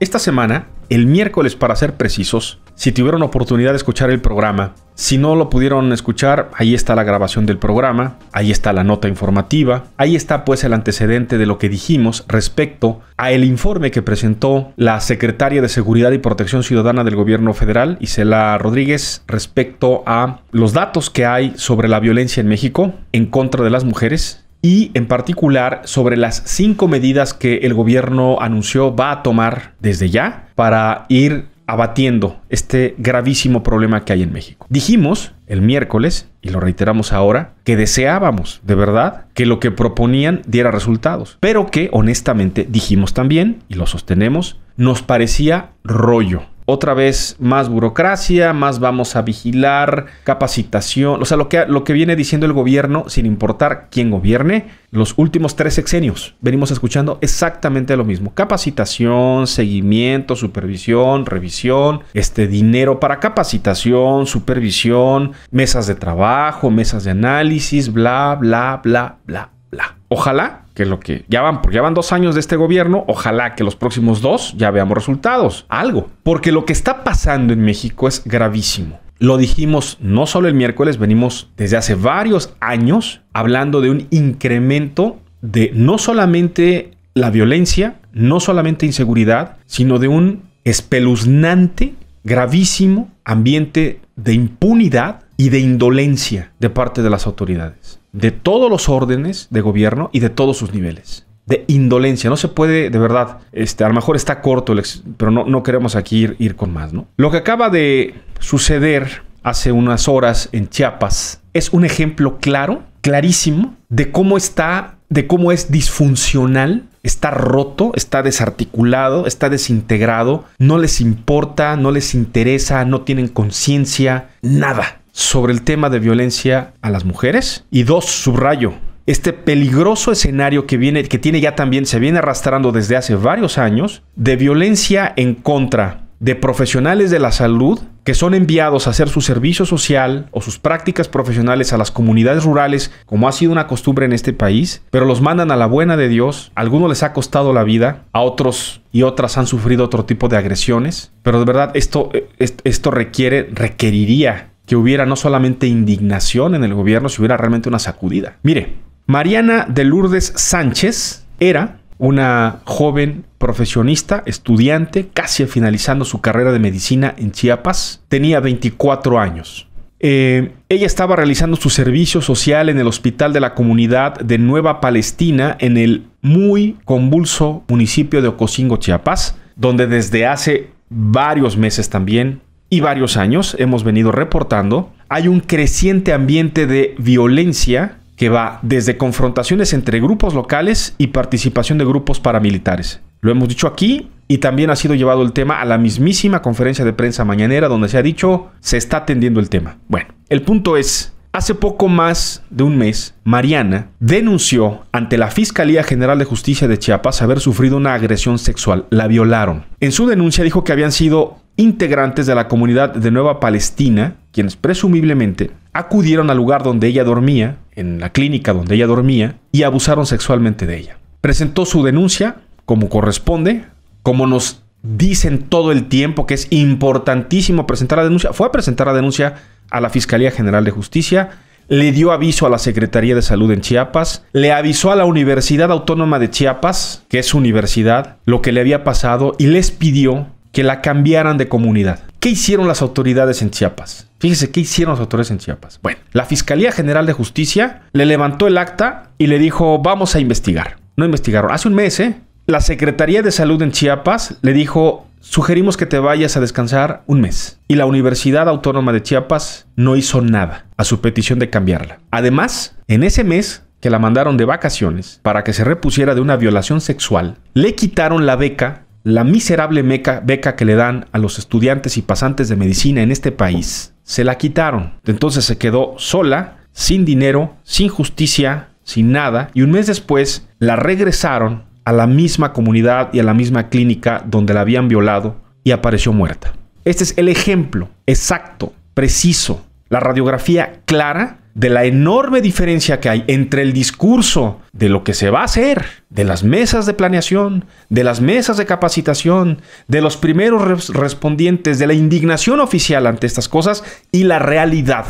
Esta semana, el miércoles para ser precisos, si tuvieron oportunidad de escuchar el programa, si no lo pudieron escuchar, ahí está la grabación del programa, ahí está la nota informativa, ahí está pues el antecedente de lo que dijimos respecto a el informe que presentó la secretaria de Seguridad y Protección Ciudadana del Gobierno Federal, Isela Rodríguez, respecto a los datos que hay sobre la violencia en México en contra de las mujeres, y en particular sobre las cinco medidas que el gobierno anunció va a tomar desde ya para ir abatiendo este gravísimo problema que hay en México. Dijimos el miércoles, y lo reiteramos ahora, que deseábamos de verdad que lo que proponían diera resultados, pero que honestamente dijimos también, y lo sostenemos, nos parecía rollo otra vez más burocracia, más vamos a vigilar, capacitación, o sea, lo que, lo que viene diciendo el gobierno, sin importar quién gobierne, los últimos tres sexenios venimos escuchando exactamente lo mismo. Capacitación, seguimiento, supervisión, revisión, este dinero para capacitación, supervisión, mesas de trabajo, mesas de análisis, bla, bla, bla, bla, bla. Ojalá que lo que ya van, porque ya van dos años de este gobierno, ojalá que los próximos dos ya veamos resultados, algo. Porque lo que está pasando en México es gravísimo. Lo dijimos no solo el miércoles, venimos desde hace varios años hablando de un incremento de no solamente la violencia, no solamente inseguridad, sino de un espeluznante, gravísimo ambiente de impunidad y de indolencia de parte de las autoridades de todos los órdenes de gobierno y de todos sus niveles. De indolencia, no se puede, de verdad, este, a lo mejor está corto, pero no, queremos aquí ir, ir con más, ¿no? Lo que acaba de suceder hace unas horas en Chiapas es un ejemplo claro, clarísimo, de cómo está, de cómo es disfuncional está roto, está desarticulado, está desintegrado, no les importa, no les interesa, no tienen conciencia, nada sobre el tema de violencia a las mujeres. Y dos, subrayo, este peligroso escenario que viene, que tiene ya también, se viene arrastrando desde hace varios años, de violencia en contra de profesionales de la salud que son enviados a hacer su servicio social o sus prácticas profesionales a las comunidades rurales, como ha sido una costumbre en este país, pero los mandan a la buena de Dios, algunos les ha costado la vida, a otros y otras han sufrido otro tipo de agresiones, pero de verdad esto, eh, esto requiere, requeriría que hubiera no solamente indignación en el gobierno, si hubiera realmente una sacudida. Mire, Mariana de Lourdes Sánchez era una joven profesionista, estudiante, casi finalizando su carrera de medicina en Chiapas. Tenía 24 años. Eh, ella estaba realizando su servicio social en el Hospital de la Comunidad de Nueva Palestina en el muy convulso municipio de Ocosingo, Chiapas, donde desde hace varios meses también y varios años hemos venido reportando, hay un creciente ambiente de violencia que va desde confrontaciones entre grupos locales y participación de grupos paramilitares. Lo hemos dicho aquí y también ha sido llevado el tema a la mismísima conferencia de prensa mañanera donde se ha dicho se está atendiendo el tema. Bueno, el punto es, hace poco más de un mes, Mariana denunció ante la Fiscalía General de Justicia de Chiapas haber sufrido una agresión sexual, la violaron. En su denuncia dijo que habían sido integrantes de la comunidad de Nueva Palestina, quienes presumiblemente acudieron al lugar donde ella dormía, en la clínica donde ella dormía, y abusaron sexualmente de ella. Presentó su denuncia, como corresponde, como nos dicen todo el tiempo que es importantísimo presentar la denuncia, fue a presentar la denuncia a la Fiscalía General de Justicia, le dio aviso a la Secretaría de Salud en Chiapas, le avisó a la Universidad Autónoma de Chiapas, que es su universidad, lo que le había pasado y les pidió que la cambiaran de comunidad. ¿Qué hicieron las autoridades en Chiapas? Fíjese qué hicieron las autoridades en Chiapas. Bueno, la Fiscalía General de Justicia le levantó el acta y le dijo, vamos a investigar. No investigaron. Hace un mes, ¿eh? La Secretaría de Salud en Chiapas le dijo, sugerimos que te vayas a descansar un mes. Y la Universidad Autónoma de Chiapas no hizo nada a su petición de cambiarla. Además, en ese mes que la mandaron de vacaciones para que se repusiera de una violación sexual, le quitaron la beca la miserable beca que le dan a los estudiantes y pasantes de medicina en este país, se la quitaron. Entonces se quedó sola, sin dinero, sin justicia, sin nada, y un mes después la regresaron a la misma comunidad y a la misma clínica donde la habían violado y apareció muerta. Este es el ejemplo exacto, preciso, la radiografía clara de la enorme diferencia que hay entre el discurso de lo que se va a hacer, de las mesas de planeación, de las mesas de capacitación, de los primeros respondientes, de la indignación oficial ante estas cosas y la realidad.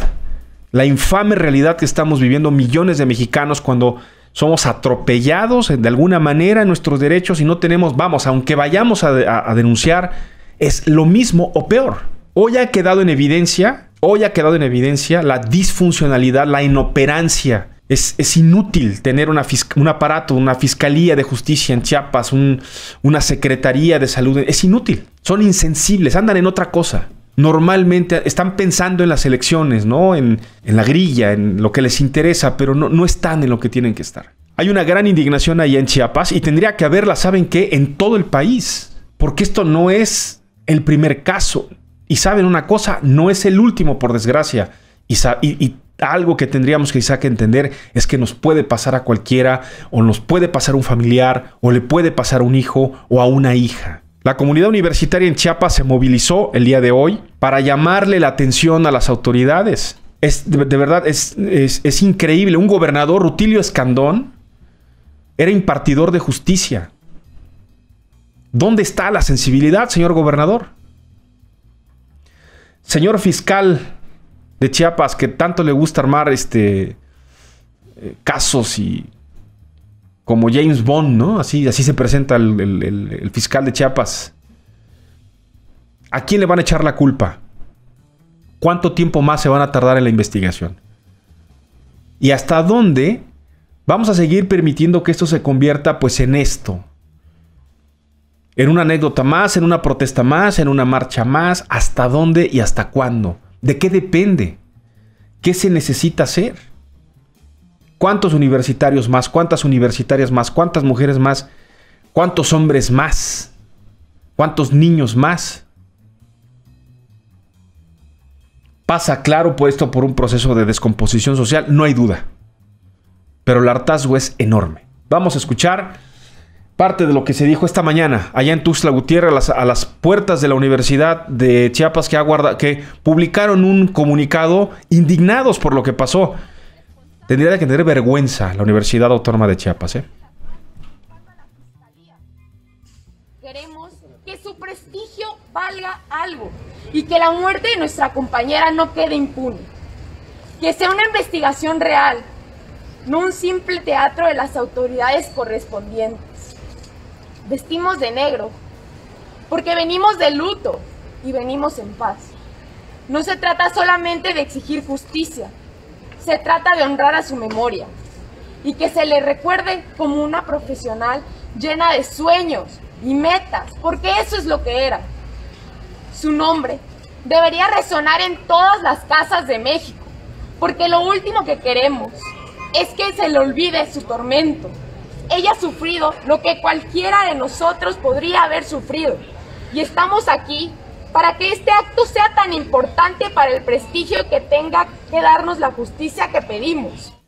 La infame realidad que estamos viviendo millones de mexicanos cuando somos atropellados de alguna manera en nuestros derechos y no tenemos, vamos, aunque vayamos a, a denunciar, es lo mismo o peor. Hoy ha quedado en evidencia Hoy ha quedado en evidencia la disfuncionalidad, la inoperancia. Es, inútil tener una un aparato, una fiscalía de justicia en Chiapas, una secretaría de salud. Es inútil. Son insensibles, andan en otra cosa normalmente están pensando en las elecciones, ¿no? En, la grilla, en lo que les interesa, pero no, no están en lo que tienen que estar. Hay una gran indignación ahí en Chiapas y tendría que haberla, ¿saben qué?, en todo el país, porque esto no es el primer caso. Y saben una cosa, no es el último, por desgracia. Y, algo que tendríamos quizá que entender es que nos puede pasar a cualquiera, o nos puede pasar un familiar, o le puede pasar a un hijo o a una hija. La comunidad universitaria en Chiapas se movilizó el día de hoy para llamarle la atención a las autoridades. Es, de, verdad, es, es increíble. Un gobernador, Rutilio Escandón, era impartidor de justicia. ¿Dónde está la sensibilidad, señor gobernador? señor fiscal de Chiapas que tanto le gusta armar este eh, casos y como James Bond, ¿no? Así, así se presenta el, el fiscal de Chiapas. ¿A quién le van a echar la culpa? ¿Cuánto tiempo más se van a tardar en la investigación? ¿Y hasta dónde vamos a seguir permitiendo que esto se convierta pues en esto? en una anécdota más, en una protesta más, en una marcha más, hasta dónde y hasta cuándo. ¿De qué depende? ¿Qué se necesita hacer? ¿Cuántos universitarios más? ¿Cuántas universitarias más? ¿Cuántas mujeres más? ¿Cuántos hombres más? ¿Cuántos niños más? Pasa claro puesto por un proceso de descomposición social, no hay duda. Pero el hartazgo es enorme. Vamos a escuchar parte de lo que se dijo esta mañana allá en Tuxtla Gutiérrez, a las, puertas de la Universidad de Chiapas, que, aguarda, que publicaron un comunicado indignados por lo que pasó. Tendría que tener vergüenza la Universidad Autónoma de Chiapas, ¿eh? Queremos que su prestigio valga algo y que la muerte de nuestra compañera no quede impune. Que sea una investigación real, no un simple teatro de las autoridades correspondientes vestimos de negro, porque venimos de luto y venimos en paz. No se trata solamente de exigir justicia, se trata de honrar a su memoria y que se le recuerde como una profesional llena de sueños y metas, porque eso es lo que era. Su nombre debería resonar en todas las casas de México, porque lo último que queremos es que se le olvide su tormento ella ha sufrido lo que cualquiera de nosotros podría haber sufrido. Y estamos aquí para que este acto sea tan importante para el prestigio que tenga que darnos la justicia que pedimos.